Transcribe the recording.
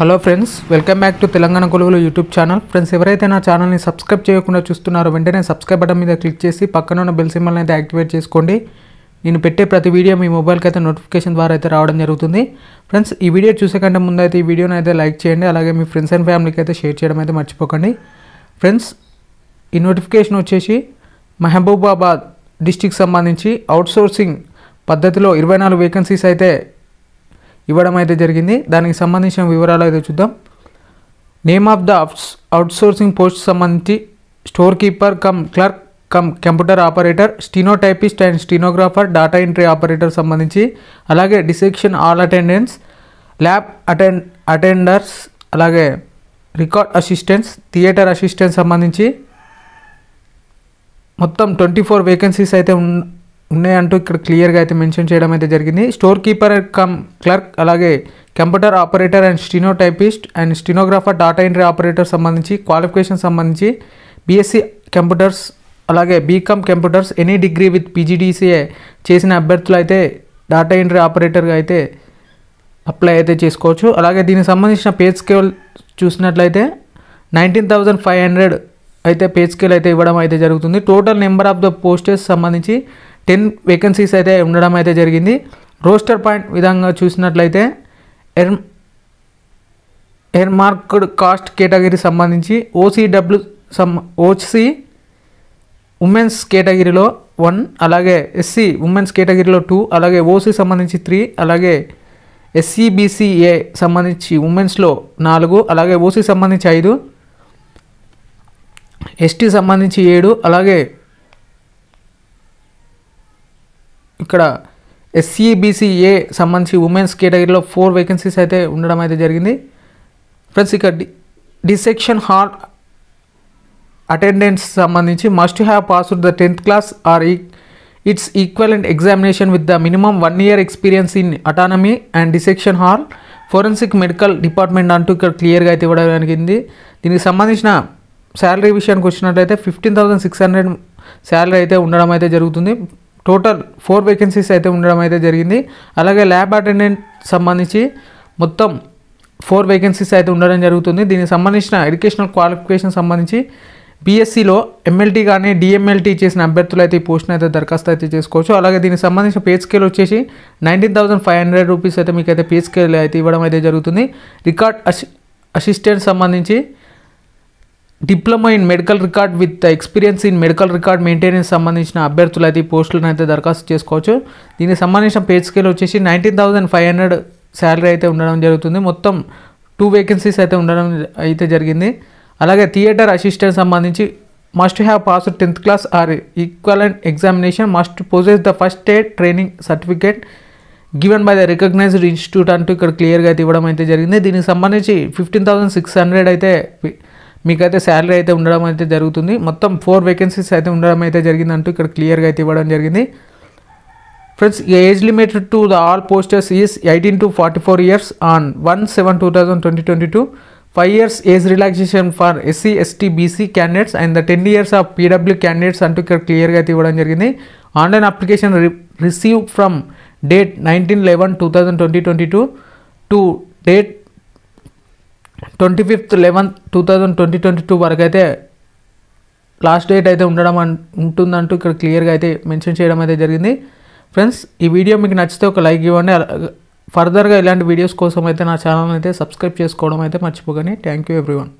hello friends welcome back to Telangana కొలువులు YouTube channel friends ఎవరైతే నా ఛానల్ని సబ్స్క్రైబ్ చేయకుండా చూస్తున్నారో వెంటనే సబ్స్క్రైబ్ బటన్ మీద క్లిక్ చేసి పక్కన ఉన్న బెల్ సింబల్ని అయితే యాక్టివేట్ చేసుకోండి నేను పెట్టే ప్రతి వీడియో మీ మొబైల్కి అయితే నోటిఫికేషన్ ద్వారా అయితే రావడం జరుగుతుంది ఫ్రెండ్స్ ఈ వీడియో చూసే కంటే ముందు అయితే ఈ వీడియోని అయితే లైక్ చేయండి అలాగే మీ ఫ్రెండ్స్ అండ్ ఫ్యామిలీకి అయితే షేర్ చేయడం అయితే మర్చిపోకండి ఫ్రెండ్స్ ఈ నోటిఫికేషన్ వచ్చేసి మహబూబాబాద్ డిస్టిక్ సంబంధించి అవుట్సోర్సింగ్ పద్ధతిలో ఇరవై నాలుగు వేకెన్సీస్ అయితే ఇవ్వడం అయితే జరిగింది దానికి సంబంధించిన వివరాలు అయితే చూద్దాం name of the outsourcing post సంబంధించి store keeper cum clerk cum computer operator stenotypist and stenographer data entry operator సంబంధించి అలాగే dissection hall attendants lab attend attenders అలాగే రికార్డ్ అసిస్టెంట్స్ థియేటర్ అసిస్టెంట్ సంబంధించి మొత్తం ట్వంటీ ఫోర్ వేకెన్సీస్ అయితే ఉన్నాయంటూ ఇక్కడ క్లియర్గా అయితే మెన్షన్ చేయడం అయితే జరిగింది స్టోర్ కీపర్ కమ్ క్లర్క్ అలాగే computer operator and stenotypist and stenographer data entry operator సంబంధించి క్వాలిఫికేషన్ సంబంధించి బీఎస్సీ కంప్యూటర్స్ అలాగే BCom computers any degree with PGDCA చేసిన అభ్యర్థులు అయితే డాటా ఎంట్రీ ఆపరేటర్గా అయితే అప్లై అయితే చేసుకోవచ్చు అలాగే దీనికి సంబంధించిన పే స్కేల్ చూసినట్లయితే నైన్టీన్ థౌజండ్ ఫైవ్ హండ్రెడ్ అయితే పే స్కేల్ అయితే ఇవ్వడం అయితే జరుగుతుంది total number of the posts సంబంధించి టెన్ వేకెన్సీస్ అయితే ఉండడం అయితే జరిగింది రోస్టర్ పాయింట్ విధంగా చూసినట్లయితే ఎర్ ఎర్మార్క్డ్ కాస్ట్ కేటగిరీ సంబంధించి ఓసీడబ్ల్యూ సం ఓసీ ఉమెన్స్ కేటగిరీలో వన్ అలాగే ఎస్సీ ఉమెన్స్ కేటగిరీలో టూ అలాగే ఓసీ సంబంధించి త్రీ అలాగే ఎస్సీబీసీఏ సంబంధించి ఉమెన్స్లో నాలుగు అలాగే ఓసీ సంబంధించి ఐదు ఎస్టీ సంబంధించి ఏడు అలాగే ఇక్కడ ఎస్సీ సంబంధించి ఉమెన్స్ కేటగిరీలో ఫోర్ వేకెన్సీస్ అయితే ఉండడం అయితే జరిగింది ఫ్రెండ్స్ ఇక డి డిసెక్షన్ హాల్ అటెండెన్స్ సంబంధించి must have pass the tenth class or ఈ its equal and examination with the minimum one year experience in anatomy and dissection hall forensic medical department అంటూ ఇక్కడ క్లియర్గా అయితే ఇవ్వడం జరిగింది దీనికి సంబంధించిన శాలరీ విషయానికి వచ్చినట్లయితే fifteen thousand six hundred salary అయితే ఉండడం అయితే జరుగుతుంది టోటల్ ఫోర్ వేకెన్సీస్ అయితే ఉండడం అయితే జరిగింది అలాగే ల్యాబ్ అటెండెంట్ సంబంధించి మొత్తం ఫోర్ వేకెన్సీస్ అయితే ఉండడం జరుగుతుంది దీనికి సంబంధించిన ఎడ్యుకేషనల్ క్వాలిఫికేషన్ సంబంధించి బీఎస్సీలో ఎంఎల్టీ కానీ డిఎంఎల్టీ చేసిన అభ్యర్థులు అయితే ఈ పోస్ట్ని అయితే దరఖాస్తు అయితే చేసుకోవచ్చు అలాగే దీనికి సంబంధించిన పే స్కేల్ వచ్చేసి nineteen thousand five hundred rupees అయితే మీకు అయితే పే స్కేల్ అయితే ఇవ్వడం అయితే జరుగుతుంది రికార్డ్ అసి అసిస్టెంట్ సంబంధించి diploma in medical record with experience in medical record maintenance సంబంధించిన అభ్యర్థులు అయితే పోస్టులను అయితే దరఖాస్తు చేసుకోవచ్చు దీనికి సంబంధించిన పే స్కేల్ వచ్చేసి nineteen thousand five hundred salary అయితే ఉండడం జరుగుతుంది మొత్తం టూ వేకెన్సీస్ అయితే ఉండడం అయితే జరిగింది అలాగే థియేటర్ అసిస్టెంట్ సంబంధించి must have pass tenth class or equal and examination must possess the first aid training certificate given by the recognised institute అంటూ ఇక్కడ క్లియర్గా అయితే ఇవ్వడం అయితే జరిగింది దీనికి సంబంధించి ఫిఫ్టీన్ థౌసండ్ సిక్స్ హండ్రెడ్ అయితే మీకైతే శాలరీ అయితే ఉండడం అయితే జరుగుతుంది మొత్తం ఫోర్ వేకెన్సీస్ అయితే ఉండడం అయితే జరిగింది అంటూ ఇక్కడ క్లియర్గా అయితే ఇవ్వడం జరిగింది friends age limit to the all posters is eighteen to forty four years on one seven two thousand twenty twenty two five years age relaxation for SC ST BC candidates and the ten years of PW candidates అంటూ ఇక్కడ క్లియర్గా అయితే ఇవ్వడం జరిగింది online application receive from date nineteen eleven two thousand twenty twenty two to date twenty fifth eleven two thousand twenty twenty two వరకు అయితే last date అయితే ఉండడం ఉంటుందంటూ ఇక్కడ క్లియర్గా అయితే మెన్షన్ చేయడం అయితే జరిగింది ఫ్రెండ్స్ ఈ వీడియో మీకు నచ్చితే ఒక లైక్ ఇవ్వండి ఫర్దర్గా ఇలాంటి వీడియోస్ కోసం అయితే నా ఛానల్ అయితే సబ్స్క్రైబ్ చేసుకోవడం అయితే మర్చిపోకండి థ్యాంక్ యూ ఎవ్రీవన్